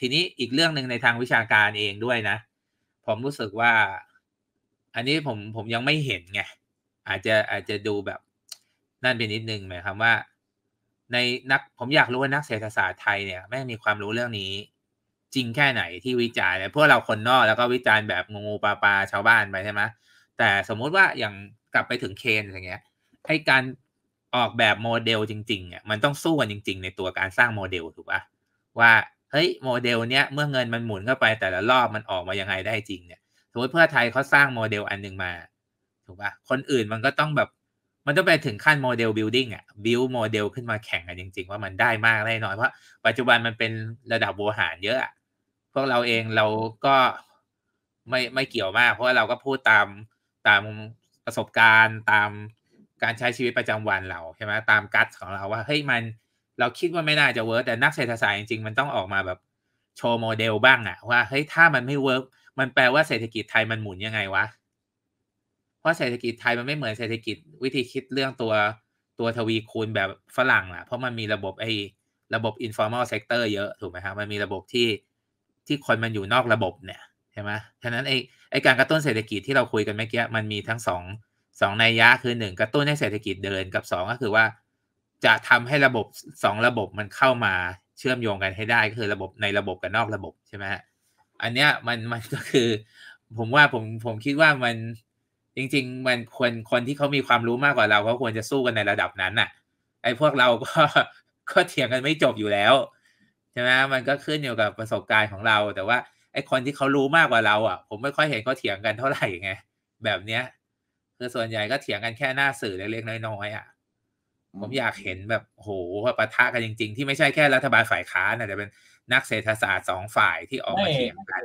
ทีนี้อีกเรื่องหนึ่งในทางวิชาการเองด้วยนะ ผมรู้สึกว่า อันนี้ผมผมยังไม่เห็นไงอาจจะอาจจะดูแบบนั่นเป็นนิดนึงหมายความว่าในนักผมอยากรู้ว่านักเศรษฐศาสตร์ไทยเนี่ยแม่งมีความรู้เรื่องนี้ จริงแค่ไหนที่วิจารณ์เพวกเราคนนอกแล้วก็วิจารณ์แบบงูปลาปลาชาวบ้านไปใช่ไหมแต่สมมุติว่าอย่างกลับไปถึงเคนอย่างเงี้ยไอการออกแบบโมเดลจริงๆอ่ะมันต้องสู้กันจริง ๆ ในตัวการสร้างโมเดล ถูกปะว่าเฮ้ยโมเดลเนี้ยเมื่อเงินมันหมุนเข้าไปแต่ละรอบมันออกมายังไงได้จริงเนี่ยสมมติเพื่อไทยเขาสร้างโมเดลอันหนึ่งมาถูกปะคนอื่นมันก็ต้องแบบมันต้องไปถึงขั้นโมเดลบิลดิ่งอะบิลโมเดลขึ้นมาแข่งกันจริงๆว่ามันได้มากได้น้อยเพราะปัจจุบันมันเป็นระดับโบหารเยอะอะ พวกเราเองเราก็ไม่ไม่เกี่ยวมาก เพราะเราก็พูดตามตามประสบการณ์ตามการใช้ชีวิตประจำวันเราใช่ไหมตามกัดของเราว่าเฮ้ยมันเราคิดว่าไม่น่าจะเวิร์กแต่นักเศรษฐศาสตร์จริงๆมันต้องออกมาแบบโชว์โมเดลบ้างอะว่าเฮ้ยถ้ามันไม่เวิร์กมันแปลว่าเศรษฐกิจไทยมันหมุนยังไงวะเพราะเศรษฐกิจไทยมันไม่เหมือนเศรษฐกิจวิธีคิดเรื่องตัวตัวทวีคูณแบบฝรั่งอะเพราะมันมีระบบไอ้ระบบ informal sector เยอะถูกไหมครับมันมีระบบที่ที่คนมันอยู่นอกระบบเนี่ยใช่ไหมฉะนั้นไอ้ไอ้การกระตุ้นเศรษฐกิจที่เราคุยกันเมื่อกี้มันมีทั้งสองสองในยะคือหนึ่งกระตุ้นให้เศรษฐกิจเดินกับสองก็คือว่าจะทำให้ระบบสองระบบมันเข้ามาเชื่อมโยงกันให้ได้ก็คือระบบในระบบกับนอกระบบใช่ไหมอันเนี้ยมันมันก็คือผมว่าผมผมคิดว่ามันจริงๆ มันควรคนที่เขามีความรู้มากกว่าเราเขาควรจะสู้กันในระดับนั้นน่ะ ไอ้พวกเราก็ก็เถียงกันไม่จบอยู่แล้วใช่ไหมมันก็ขึ้นอยู่กับประสบการณ์ของเรา แต่ว่าไอ้คนที่เขารู้มากกว่าเราอ่ะผมไม่ค่อยเห็นเขาเถียงกันเท่าไหร่ไงแบบเนี้ยคือส่วนใหญ่ก็เถียงกันแค่หน้าสื่อเล็กๆน้อยๆอ่ะผมอยากเห็นแบบโหปะทะกันจริงๆที่ไม่ใช่แค่รัฐบาลฝ่ายค้านะแต่เป็นนักเศรษฐศาสตร์สองฝ่ายที่ออกมาเถียงกัน